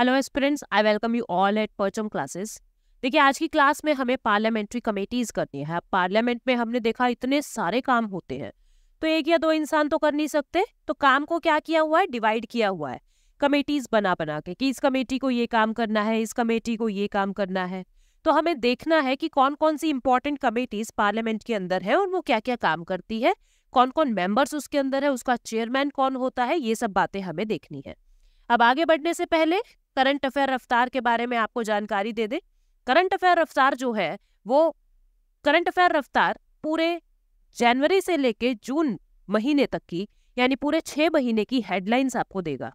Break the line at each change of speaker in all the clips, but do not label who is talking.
hello aspirants I welcome you all at Parcham classes देखिए आज की क्लास में हमें पार्लियामेंट्री कमेटीज करनी है पार्लियामेंट में हमने देखा इतने सारे काम होते हैं तो एक या दो इंसान तो कर नहीं सकते तो काम को क्या किया हुआ है डिवाइड किया हुआ है कमेटीज बना बना के कि इस कमेटी को ये काम करना है इस कमेटी को ये काम करना है तो हमें देखना है कि कौन कौन सी इंपॉर्टेंट कमेटीज पार्लियामेंट के अंदर है और वो क्या क्या काम करती है कौन कौन मेंबर्स उसके अंदर है उसका चेयरमैन कौन होता है ये सब बातें हमें देखनी है अब आगे बढ़ने से पहले करंट अफेयर रफ्तार के बारे में आपको जानकारी दे दे करंट अफेयर रफ्तार जो है वो करंट अफेयर रफ्तार पूरे जनवरी से लेके जून महीने तक की यानी पूरे छः महीने की हेडलाइंस आपको देगा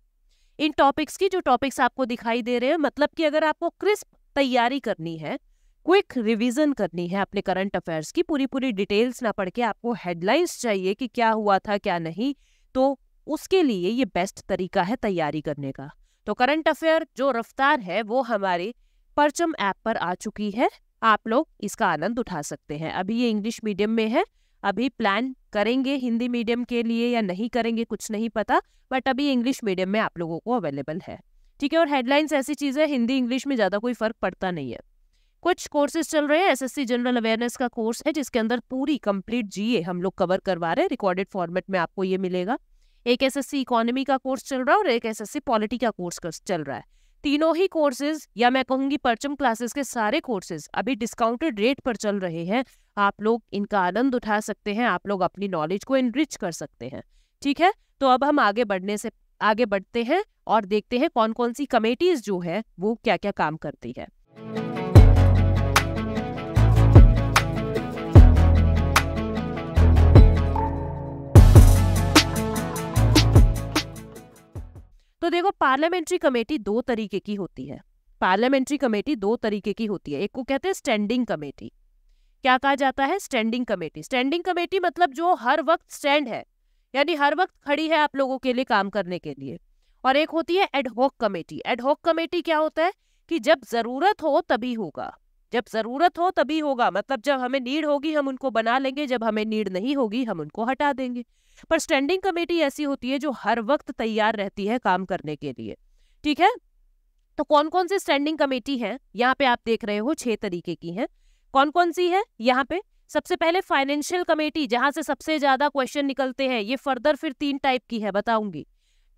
इन टॉपिक्स की जो टॉपिक्स आपको दिखाई दे रहे हैं मतलब कि अगर आपको क्रिस्प तैयारी करनी है क्विक रिवीजन करनी है अपने करंट अफेयर्स की पूरी पूरी डिटेल्स ना पढ़ के आपको हेडलाइंस चाहिए कि क्या हुआ था क्या नहीं तो उसके लिए ये बेस्ट तरीका है तैयारी करने का तो करंट अफेयर जो रफ्तार है वो हमारे परचम ऐप पर आ चुकी है आप लोग इसका आनंद उठा सकते हैं अभी ये इंग्लिश मीडियम में है अभी प्लान करेंगे हिंदी मीडियम के लिए या नहीं करेंगे कुछ नहीं पता बट अभी इंग्लिश मीडियम में आप लोगों को अवेलेबल है ठीक है और हेडलाइंस ऐसी चीज है हिंदी इंग्लिश में ज़्यादा कोई फर्क पड़ता नहीं है कुछ कोर्सेज चल रहे हैं एसएससी जनरल अवेयरनेस का कोर्स है जिसके अंदर पूरी कंप्लीट जीए हम लोग कवर करवा रहे हैं रिकॉर्डेड फॉर्मेट में आपको ये मिलेगा एक एसएससी इकोनॉमी का कोर्स चल रहा है और एक सी पॉलिटी का कोर्स चल रहा है तीनों ही कोर्सेज या मैं कहूंगी परचम क्लासेस के सारे कोर्सेज अभी डिस्काउंटेड रेट पर चल रहे हैं आप लोग इनका आनंद उठा सकते हैं आप लोग अपनी नॉलेज को इनरिच कर सकते हैं ठीक है तो अब हम आगे बढ़ने से आगे बढ़ते हैं और देखते हैं कौन कौन सी कमेटीज जो है वो क्या क्या काम करती है तो देखो पार्लियामेंट्री कमेटी दो तरीके की होती है पार्लियामेंट्री कमेटी दो तरीके की होती है एक को कहते हैं स्टैंडिंग कमेटी क्या कहा जाता है स्टैंडिंग कमेटी स्टैंडिंग कमेटी मतलब जो हर वक्त स्टैंड है यानी हर वक्त खड़ी है आप लोगों के लिए काम करने के लिए और एक होती है एडहॉक कमेटी एडहॉक कमेटी क्या होता है कि जब जरूरत हो तभी होगा जब जरूरत हो तभी होगा मतलब जब हमें नीड होगी हम उनको बना लेंगे जब हमें नीड नहीं होगी हम उनको हटा देंगे पर स्टैंडिंग कमेटी ऐसी होती है जो हर वक्त तैयार रहती है काम करने के लिए ठीक है तो कौन कौन सी स्टैंडिंग कमेटी है यहाँ पे आप देख रहे हो छह तरीके की है कौन कौन सी है यहाँ पे सबसे पहले फाइनेंशियल कमेटी जहां से सबसे ज्यादा क्वेश्चन निकलते हैं ये फर्दर फिर तीन टाइप की है बताऊंगी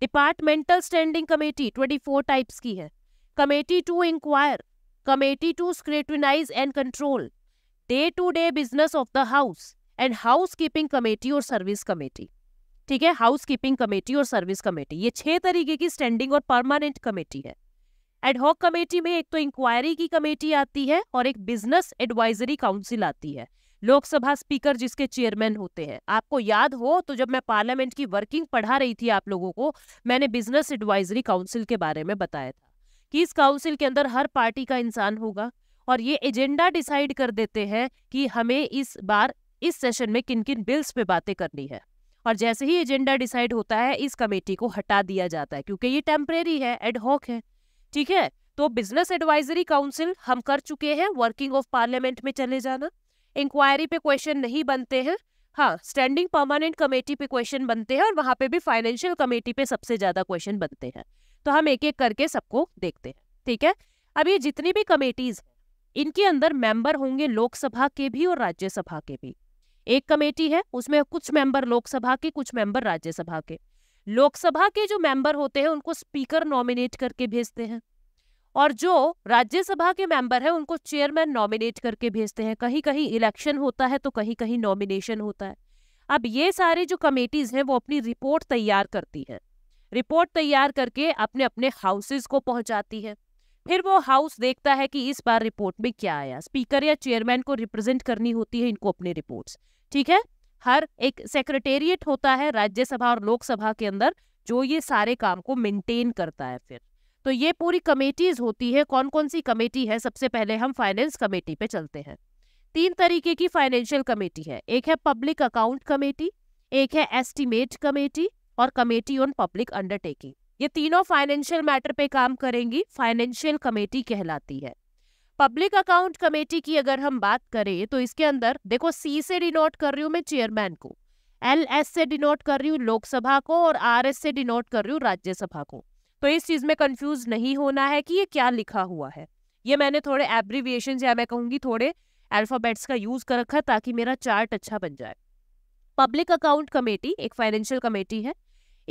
departmental standing committee twenty four types की है committee to inquire committee to scrutinize and control day to day business of the house and housekeeping committee और सर्विस कमेटी ठीक है हाउस कीपिंग कमेटी और service committee ये छह तरीके की स्टैंडिंग और परमानेंट कमेटी है एडहॉक कमेटी में एक तो इंक्वायरी की कमेटी आती है और एक बिजनेस एडवाइजरी काउंसिल आती है लोकसभा स्पीकर जिसके चेयरमैन होते हैं आपको याद हो तो जब मैं पार्लियामेंट की वर्किंग पढ़ा रही थी आप लोगों को मैंने बिजनेस एडवाइजरी काउंसिल के बारे में बताया था कि इस काउंसिल के अंदर हर पार्टी का इंसान होगा और ये एजेंडा डिसाइड कर देते हैं कि हमें इस बार इस सेशन में किन किन बिल्स पे बातें करनी है और जैसे ही एजेंडा डिसाइड होता है इस कमेटी को हटा दिया जाता है क्योंकि ये टेम्परेरी है एडहॉक है ठीक है तो बिजनेस एडवाइजरी काउंसिल हम कर चुके हैं वर्किंग ऑफ पार्लियामेंट में चले जाना इंक्वायरी पे क्वेश्चन नहीं बनते हैं हाँ स्टैंडिंग परमानेंट कमेटी पे क्वेश्चन बनते हैं और वहां पे भी फाइनेंशियल कमेटी पे सबसे ज्यादा क्वेश्चन बनते हैं तो हम एक एक करके सबको देखते हैं ठीक है अब ये जितनी भी कमेटीज इनके अंदर मेंबर होंगे लोकसभा के भी और राज्यसभा के भी एक कमेटी है उसमें कुछ मेंबर लोकसभा के कुछ मेंबर राज्यसभा के लोकसभा के जो मेंबर होते हैं उनको स्पीकर नॉमिनेट करके भेजते हैं और जो राज्यसभा के मेंबर है उनको चेयरमैन नॉमिनेट करके भेजते हैं कहीं कहीं इलेक्शन होता है तो कहीं कहीं नॉमिनेशन होता है अब ये सारी जो कमेटीज हैं वो अपनी रिपोर्ट तैयार करती हैं रिपोर्ट तैयार करके अपने अपने हाउसेस को पहुंचाती है फिर वो हाउस देखता है कि इस बार रिपोर्ट में क्या आया स्पीकर या चेयरमैन को रिप्रेजेंट करनी होती है इनको अपनी रिपोर्ट्स ठीक है हर एक सेक्रेटेरिएट होता है राज्यसभा और लोकसभा के अंदर जो ये सारे काम को मेंटेन करता है फिर तो ये पूरी कमेटीज होती है कौन कौन सी कमेटी है सबसे पहले हम फाइनेंस कमेटी पे चलते हैं तीन तरीके की फाइनेंशियल कमेटी है एक है पब्लिक अकाउंट कमेटी एक है एस्टिमेट कमेटी और कमेटी ऑन पब्लिक अंडरटेकिंग ये तीनों फाइनेंशियल मैटर पे काम करेंगी फाइनेंशियल कमेटी कहलाती है पब्लिक अकाउंट कमेटी की अगर हम बात करें तो इसके अंदर देखो सी से डिनोट कर रही हूँ मैं चेयरमैन को एल एस से डिनोट कर रही हूँ लोकसभा को और आर एस से डिनोट कर रही हूँ राज्यसभा को तो इस चीज में कंफ्यूज नहीं होना है कि ये क्या लिखा हुआ है ये मैंने थोड़े एब्रीविएशन या मैं कहूंगी थोड़े अल्फाबेट्स का यूज कर रखा ताकि मेरा चार्ट अच्छा बन जाए पब्लिक अकाउंट कमेटी एक फाइनेंशियल कमेटी है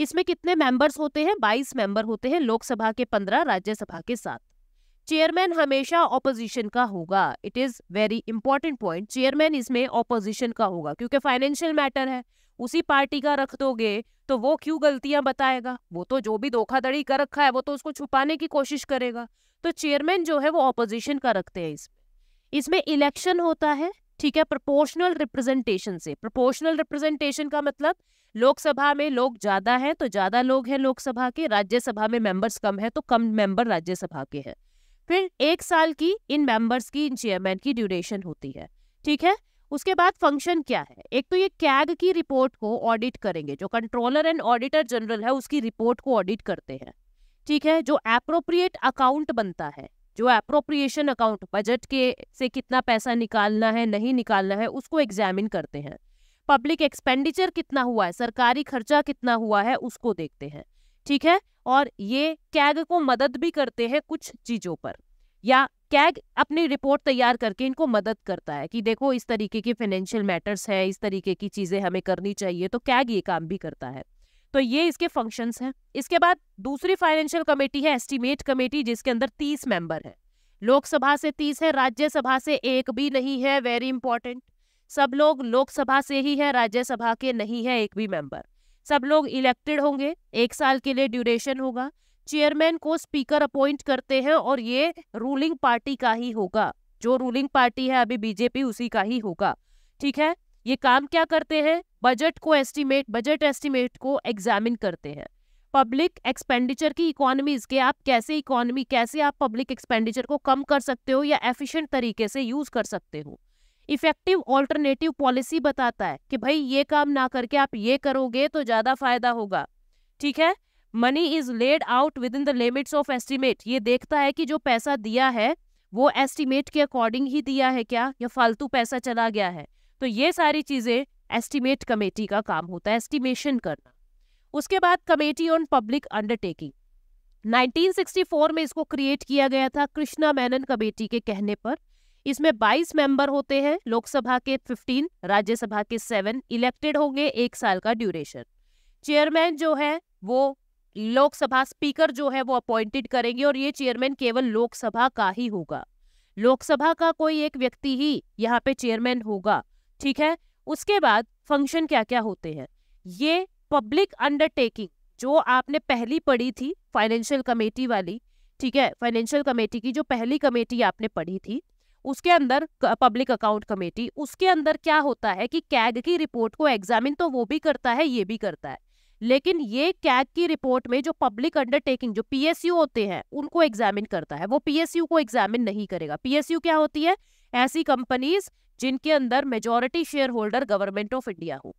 इसमें कितने मेंबर्स होते हैं 22 मेंबर होते हैं लोकसभा के 15 राज्यसभा के साथ चेयरमैन हमेशा ऑपोजिशन का होगा it is very important point chairman इसमें ऑपोजिशन का होगा क्योंकि फाइनेंशियल मैटर है उसी पार्टी का रख दोगे तो वो क्यों गलतियां बताएगा वो तो जो भी धोखाधड़ी कर रखा है वो तो उसको छुपाने की कोशिश करेगा तो चेयरमैन जो है वो ऑपोजिशन का रखते हैं इसमें इसमें इलेक्शन होता है ठीक है प्रोपोर्शनल रिप्रेजेंटेशन से प्रोपोर्शनल रिप्रेजेंटेशन का मतलब लोकसभा में लोग ज्यादा हैं तो ज्यादा लोग हैं लोकसभा के राज्यसभा में मेंबर्स कम है तो कम मेंबर राज्यसभा के हैं फिर एक साल की इन मेंबर्स की इन चेयरमैन की ड्यूरेशन होती है ठीक है उसके बाद फंक्शन क्या है एक तो ये कैग की रिपोर्ट को ऑडिट करेंगे जो कंट्रोलर एंड ऑडिटर जनरल है उसकी रिपोर्ट को ऑडिट करते हैं ठीक है जो अप्रोप्रिएट अकाउंट बनता है जो अप्रोप्रिएशन अकाउंट बजट के से कितना पैसा निकालना है नहीं निकालना है उसको एग्जामिन करते हैं पब्लिक एक्सपेंडिचर कितना हुआ है सरकारी खर्चा कितना हुआ है उसको देखते हैं ठीक है और ये कैग को मदद भी करते हैं कुछ चीज़ों पर या कैग अपनी रिपोर्ट तैयार करके इनको मदद करता है कि देखो इस तरीके की फाइनेंशियल मैटर्स है इस तरीके की चीज़ें हमें करनी चाहिए तो कैग ये काम भी करता है तो ये इसके फंक्शंस हैं इसके बाद दूसरी फाइनेंशियल कमेटी है एस्टिमेट कमेटी जिसके अंदर तीस मेंबर हैं लोकसभा से तीस है राज्यसभा से एक भी नहीं है वेरी इंपॉर्टेंट सब लोग लोकसभा से ही है राज्यसभा के नहीं है एक भी मेंबर सब लोग इलेक्टेड होंगे एक साल के लिए ड्यूरेशन होगा चेयरमैन को स्पीकर अपॉइंट करते हैं और ये रूलिंग पार्टी का ही होगा जो रूलिंग पार्टी है अभी बीजेपी उसी का ही होगा ठीक है ये काम क्या करते हैं बजट को एस्टिमेट बजट एस्टिमेट को एग्जामिन करते हैं पब्लिक एक्सपेंडिचर की इकोनॉमीज के आप कैसे इकोनॉमी कैसे आप पब्लिक एक्सपेंडिचर को कम कर सकते हो या एफिशिएंट तरीके से यूज कर सकते हो इफेक्टिव ऑल्टरनेटिव पॉलिसी बताता है कि भाई ये काम ना करके आप ये करोगे तो ज्यादा फायदा होगा ठीक है money is laid out within the limits of estimate ये देखता है कि जो पैसा दिया है वो एस्टिमेट के अकॉर्डिंग ही दिया है क्या या फालतू पैसा चला गया है तो ये सारी चीजें एस्टिमेट कमेटी का काम होता है एस्टिमेशन करना उसके बाद कमेटी ऑन पब्लिक अंडरटेकिंग 1964 में इसको क्रिएट किया गया था कृष्णा मैनन कमेटी के कहने पर इसमें 22 मेंबर होते हैं लोकसभा के 15, राज्यसभा के 7 इलेक्टेड होंगे एक साल का ड्यूरेशन चेयरमैन जो है वो लोकसभा स्पीकर जो है वो अपॉइंटेड करेंगे और ये चेयरमैन केवल लोकसभा का ही होगा लोकसभा का कोई एक व्यक्ति ही यहाँ पे चेयरमैन होगा ठीक है उसके बाद फंक्शन क्या क्या होते हैं ये पब्लिक अंडरटेकिंग जो आपने पहली पढ़ी थी फाइनेंशियल कमेटी वाली ठीक है फाइनेंशियल कमेटी की जो पहली कमेटी आपने पढ़ी थी उसके अंदर पब्लिक अकाउंट कमेटी उसके अंदर क्या होता है कि कैग की रिपोर्ट को एग्जामिन तो वो भी करता है ये भी करता है लेकिन ये कैग की रिपोर्ट में जो पब्लिक अंडरटेकिंग जो पीएसयू होते हैं उनको एग्जामिन करता है वो पीएसयू को एग्जामिन नहीं करेगा पीएसयू क्या होती है ऐसी कंपनीज जिनके अंदर majority shareholder government of India हो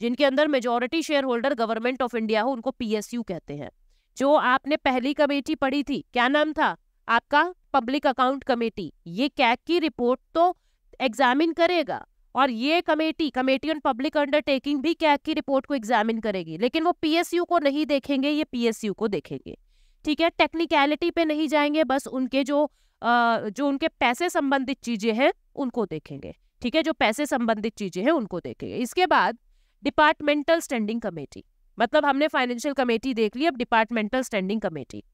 जिनके अंदर majority shareholder government of India हो उनको पीएसयू कहते हैं जो आपने पहली कमेटी पढ़ी थी क्या नाम था आपका पब्लिक अकाउंट कमेटी ये कैक की रिपोर्ट तो एग्जामिन करेगा और ये committee committee on public undertaking भी कैक की रिपोर्ट को एग्जामिन करेगी लेकिन वो पीएसयू को नहीं देखेंगे ये पीएसयू को देखेंगे ठीक है टेक्निकलिटी पे नहीं जाएंगे बस उनके जो आ, जो उनके पैसे संबंधित चीजें हैं उनको देखेंगे ठीक है जो पैसे संबंधित चीजें हैं उनको देखेंगे इसके बाद डिपार्टमेंटल स्टैंडिंग कमेटी मतलब हमने फाइनेंशियल कमेटी देख ली अब डिपार्टमेंटल स्टैंडिंग कमेटी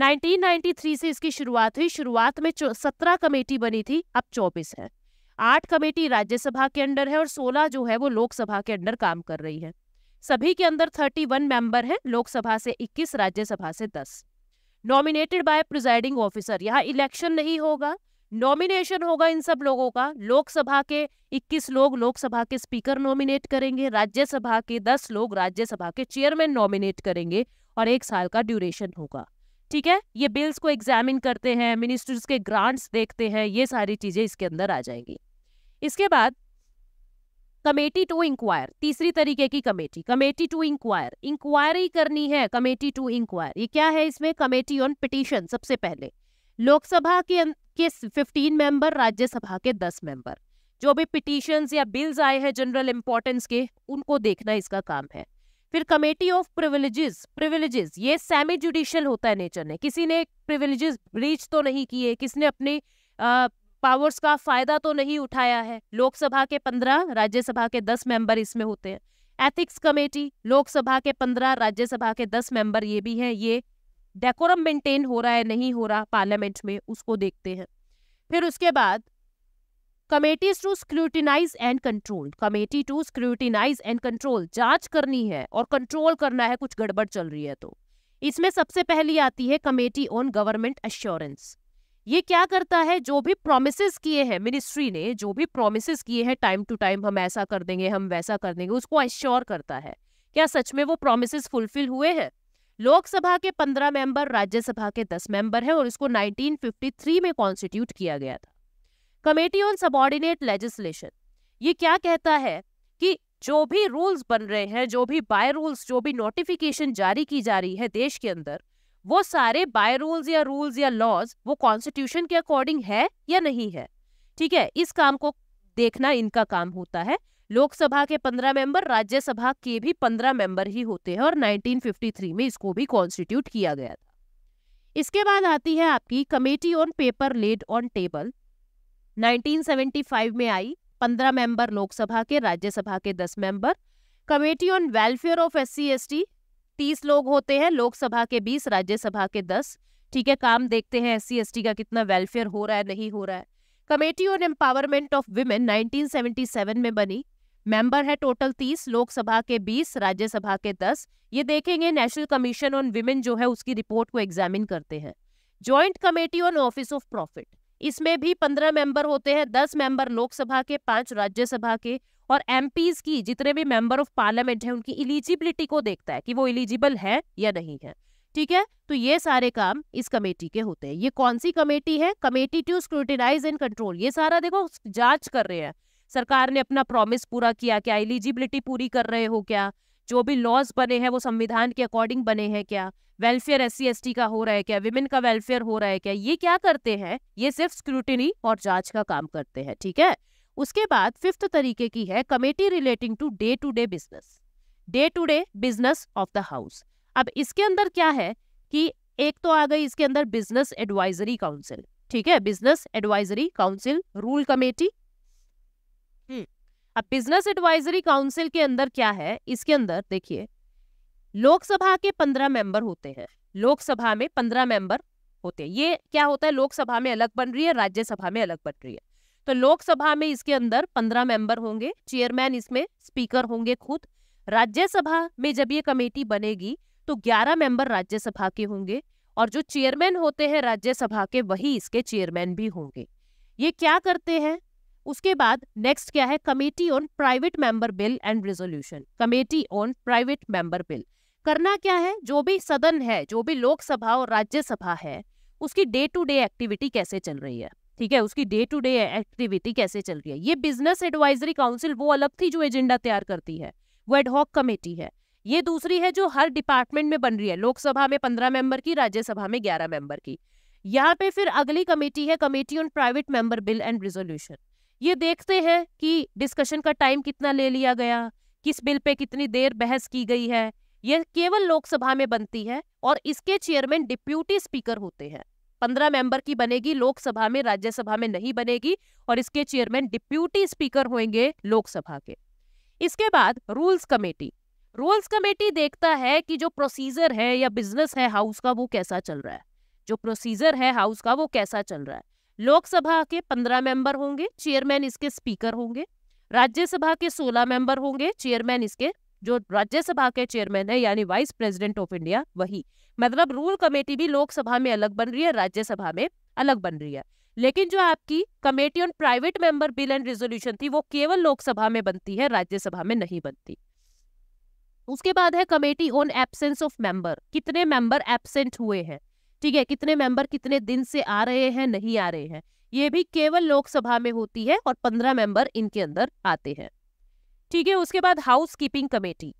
1993 से इसकी शुरुआत हुई शुरुआत में सत्रह कमेटी बनी थी अब चौबीस है आठ कमेटी राज्यसभा के अंडर है और सोलह जो है वो लोकसभा के अंडर काम कर रही है सभी के अंदर थर्टी वन मेंबर हैं लोकसभा से इक्कीस राज्यसभा से दस नॉमिनेटेड बाय प्रिजाइडिंग ऑफिसर यहाँ इलेक्शन नहीं होगा नॉमिनेशन होगा इन सब लोगों का लोकसभा के 21 लोग लोकसभा के स्पीकर नॉमिनेट करेंगे राज्यसभा के 10 लोग राज्यसभा के चेयरमैन नॉमिनेट करेंगे और एक साल का ड्यूरेशन होगा ठीक है ये बिल्स को एग्जामिन करते हैं मिनिस्टर्स के ग्रांट्स देखते हैं ये सारी चीजें इसके अंदर आ जाएंगी इसके बाद कमेटी टू इंक्वायर तीसरी तरीके की committee committee to inquire inquiry करनी है कमेटी टू इंक्वायर ये क्या है इसमें कमेटी ऑन पिटिशन सबसे पहले लोकसभा के अं, के 15 मेंबर राज्यसभा के 10 मेंबर जो भी पिटिशन या बिल्स आए हैं जनरल इंपॉर्टेंस के उनको देखना इसका काम है फिर कमेटी ऑफ प्रिविलेजेस प्रिविलेजेस ये सेमी जुडिशियल होता है नेचर ने किसी ने प्रिविलेजेस ब्रीच तो नहीं किए किसने अपने पावर्स का फायदा तो नहीं उठाया है लोकसभा के पंद्रह राज्यसभा के दस मेंबर इसमें होते हैं एथिक्स कमेटी लोकसभा के पंद्रह राज्यसभा के दस मेंबर ये भी हैं ये डेकोरम मेंटेन हो रहा है नहीं हो रहा पार्लियामेंट में उसको देखते हैं फिर उसके बाद committees to scrutinise and control committee to scrutinise and control जांच करनी है और कंट्रोल करना है कुछ गड़बड़ चल रही है तो इसमें सबसे पहली आती है कमेटी ऑन गवर्नमेंट अश्योरेंस ये क्या करता है जो भी प्रोमिस किए हैं मिनिस्ट्री ने जो भी प्रोमिस किए हैं टाइम टू टाइम हम ऐसा कर देंगे हम वैसा कर देंगे उसको एश्योर करता है क्या सच में वो प्रोमिस फुलफिल हुए हैं लोकसभा के पंद्रह मेंबर राज्यसभा के दस मेंबर हैं और इसको 1953 में कॉन्स्टिट्यूट किया गया था कमेटी ऑन सबॉर्डिनेट लेजिस्लेशन ये क्या कहता है कि जो भी रूल्स बन रहे हैं जो भी बाय रूल्स जो भी नोटिफिकेशन जारी की जा रही है देश के अंदर वो सारे बाय रूल्स या रूल्स या लॉज वो कॉन्स्टिट्यूशन के अकॉर्डिंग है या नहीं है ठीक है इस काम को देखना इनका काम होता है लोकसभा के पंद्रह मेंबर राज्यसभा के भी पंद्रह मेंबर ही होते हैं और 1953 में इसको भी कॉन्स्टिट्यूट किया गया था इसके बाद आती है आपकी committee on paper laid on table 1975 में आई 15 मेंबर लोकसभा के राज्यसभा के 10 member committee on welfare of S C S T तीस लोग होते हैं लोकसभा के 20 राज्यसभा के 10 ठीक है काम देखते हैं एस सी का कितना वेलफेयर हो रहा है नहीं हो रहा है committee on empowerment of women seven में बनी मेंबर है टोटल तीस लोकसभा के बीस राज्यसभा के दस ये देखेंगे नेशनल कमीशन ऑन वुमेन जो है उसकी रिपोर्ट को एग्जामिन करते हैं joint committee on office of profit इसमें भी पंद्रह मेंबर होते हैं दस मेंबर लोकसभा के पांच राज्यसभा के और एम की जितने भी मेंबर ऑफ पार्लियामेंट है उनकी इलिजिबिलिटी को देखता है कि वो इलिजिबल है या नहीं है ठीक है तो ये सारे काम इस कमेटी के होते हैं ये कौन सी कमेटी है committee to scrutinise and control ये सारा देखो जांच कर रहे हैं सरकार ने अपना प्रॉमिस पूरा किया क्या इलिजिबिलिटी पूरी कर रहे हो क्या जो भी लॉज बने हैं वो संविधान के अकॉर्डिंग बने हैं क्या वेलफेयर एस सी का हो रहा है क्या विमेन का वेलफेयर हो रहा है क्या ये क्या करते हैं ये सिर्फ स्क्रूटनी और जांच का काम करते हैं ठीक है उसके बाद फिफ्थ तरीके की है committee relating to day to day business day to day business of the house अब इसके अंदर क्या है कि एक तो आ गई इसके अंदर बिजनेस एडवाइजरी काउंसिल ठीक है business advisory council rule committee अब बिजनेस एडवाइजरी काउंसिल के अंदर क्या है इसके अंदर देखिए लोकसभा के पंद्रह मेंबर होते हैं लोकसभा में पंद्रह मेंबर होते हैं ये क्या होता है लोकसभा में अलग बन रही है राज्यसभा में अलग बन रही है तो लोकसभा में इसके अंदर पंद्रह मेंबर होंगे चेयरमैन इसमें स्पीकर होंगे खुद राज्यसभा में जब ये कमेटी बनेगी तो ग्यारह मेंबर राज्यसभा के होंगे और जो चेयरमैन होते हैं राज्यसभा के वही इसके चेयरमैन भी होंगे ये क्या करते हैं उसके बाद नेक्स्ट क्या है committee on private member bill and resolution committee on private member bill करना क्या है जो भी सदन है जो भी लोकसभा और राज्यसभा है उसकी डे टू डे एक्टिविटी कैसे चल रही है ठीक है उसकी डे टू डे एक्टिविटी कैसे चल रही है ये बिजनेस एडवाइजरी काउंसिल वो अलग थी जो एजेंडा तैयार करती है वो एडहॉक कमेटी है ये दूसरी है जो हर डिपार्टमेंट में बन रही है लोकसभा में पंद्रह मेंबर की राज्यसभा में ग्यारह मेंबर की यहाँ पे फिर अगली कमेटी है committee on private member bill and resolution ये देखते हैं कि डिस्कशन का टाइम कितना ले लिया गया किस बिल पे कितनी देर बहस की गई है यह केवल लोकसभा में बनती है और इसके चेयरमैन डिप्यूटी स्पीकर होते हैं पंद्रह मेंबर की बनेगी लोकसभा में राज्यसभा में नहीं बनेगी और इसके चेयरमैन डिप्यूटी स्पीकर होंगे लोकसभा के इसके बाद रूल्स कमेटी रूल्स कमेटी देखता है कि जो प्रोसीजर है या बिजनेस है हाउस का वो कैसा चल रहा है जो प्रोसीजर है हाउस का वो कैसा चल रहा है लोकसभा के पंद्रह मेंबर होंगे चेयरमैन इसके स्पीकर होंगे राज्यसभा के सोलह मेंबर होंगे चेयरमैन इसके जो राज्यसभा के चेयरमैन है यानी वाइस प्रेसिडेंट ऑफ इंडिया वही मतलब रूल कमेटी भी लोकसभा में अलग बन रही है राज्यसभा में अलग बन रही है लेकिन जो आपकी committee on private member bill and resolution थी वो केवल लोकसभा में बनती है राज्यसभा में नहीं बनती उसके बाद है committee on absence of member कितने मेंबर एबसेंट हुए हैं ठीक है कितने मेंबर कितने दिन से आ रहे हैं नहीं आ रहे हैं ये भी केवल लोकसभा में होती है और पंद्रह मेंबर इनके अंदर आते हैं ठीक है उसके बाद हाउस कीपिंग कमेटी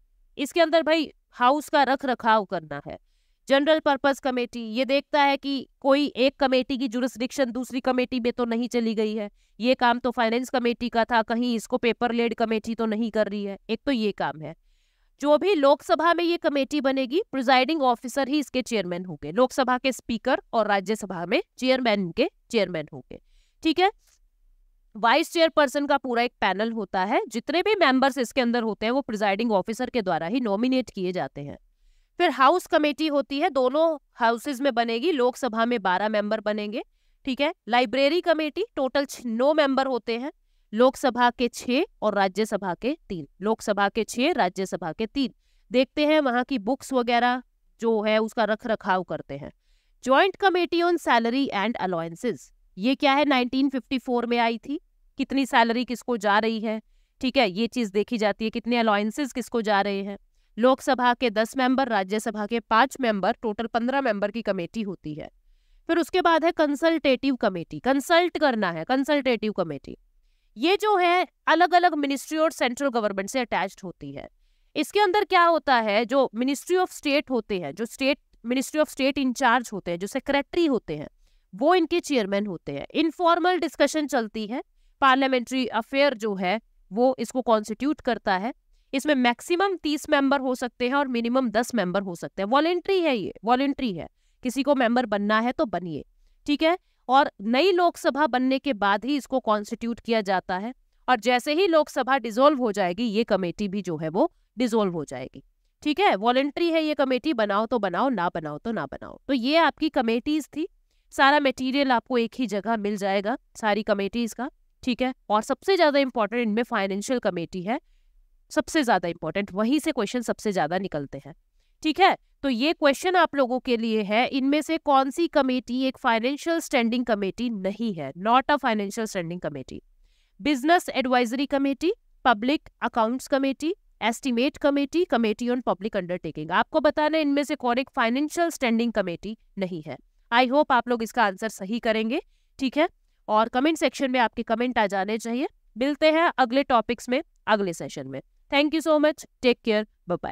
इसके अंदर भाई हाउस का रख रखाव करना है जनरल पर्पज कमेटी ये देखता है कि कोई एक कमेटी की जुरिस्डिक्शन दूसरी कमेटी में तो नहीं चली गई है ये काम तो फाइनेंस कमेटी का था कहीं इसको पेपर लेड कमेटी तो नहीं कर रही है एक तो ये काम है जो भी लोकसभा में ये कमेटी बनेगी प्रिजाइडिंग ऑफिसर ही इसके चेयरमैन होंगे लोकसभा के स्पीकर और राज्यसभा में चेयरमैन के चेयरमैन होंगे ठीक है वाइस चेयरपर्सन का पूरा एक पैनल होता है जितने भी मेंबर्स इसके अंदर होते हैं वो प्रिजाइडिंग ऑफिसर के द्वारा ही नॉमिनेट किए जाते हैं फिर हाउस कमेटी होती है दोनों हाउसेज में बनेगी लोकसभा में बारह मेंबर बनेंगे ठीक है लाइब्रेरी कमेटी टोटल नौ मेंबर होते हैं लोकसभा के छह और राज्यसभा के तीन लोकसभा के छह राज्यसभा के तीन देखते हैं वहाँ की बुक्स वगैरह जो है उसका रख रखाव करते हैं joint committee on salary and allowances ये क्या है 1954 में आई थी कितनी सैलरी किसको जा रही है ठीक है ये चीज़ देखी जाती है कितने अलाउंसेस किसको जा रहे हैं लोकसभा के दस मेंबर राज्यसभा के पांच मेंबर टोटल पंद्रह मेंबर की कमेटी होती है फिर उसके बाद है कंसल्टेटिव कमेटी कंसल्ट करना है कंसल्टेटिव कमेटी ये जो है अलग अलग मिनिस्ट्री और सेंट्रल गवर्नमेंट से अटैच होती है इसके अंदर क्या होता है जो मिनिस्ट्री ऑफ स्टेट होते हैं जो state ministry of state incharge होते हैं जो सेक्रेटरी होते हैं वो इनके चेयरमैन होते हैं इनफॉर्मल डिस्कशन चलती है पार्लियामेंट्री अफेयर जो है वो इसको कॉन्स्टिट्यूट करता है इसमें मैक्सिमम तीस मेंबर हो सकते हैं और मिनिमम दस मेंबर हो सकते हैं वॉलेंट्री है ये वॉलेंट्री है किसी को मेंबर बनना है तो बनिए ठीक है और नई लोकसभा बनने के बाद ही इसको कॉन्स्टिट्यूट किया जाता है और जैसे ही लोकसभा डिजोल्व हो जाएगी ये कमेटी भी जो है वो डिजोल्व हो जाएगी ठीक है वॉलेंट्री है ये कमेटी बनाओ तो बनाओ ना बनाओ तो ना बनाओ तो ये आपकी कमेटीज थी सारा मटेरियल आपको एक ही जगह मिल जाएगा सारी कमेटीज का ठीक है और सबसे ज्यादा इंपॉर्टेंट इनमें फाइनेंशियल कमेटी है सबसे ज्यादा इंपॉर्टेंट वहीं से क्वेश्चन सबसे ज्यादा निकलते हैं ठीक है तो ये क्वेश्चन आप लोगों के लिए है इनमें से कौन सी कमेटी एक फाइनेंशियल स्टैंडिंग कमेटी नहीं है not a financial standing committee business advisory committee public accounts committee estimate committee committee on public undertaking आपको बताना है इनमें से कौन एक फाइनेंशियल स्टैंडिंग कमेटी नहीं है आई होप आप लोग इसका आंसर सही करेंगे ठीक है और कमेंट सेक्शन में आपके कमेंट आ जाने चाहिए मिलते हैं अगले टॉपिक्स में अगले सेशन में thank you so much take care bye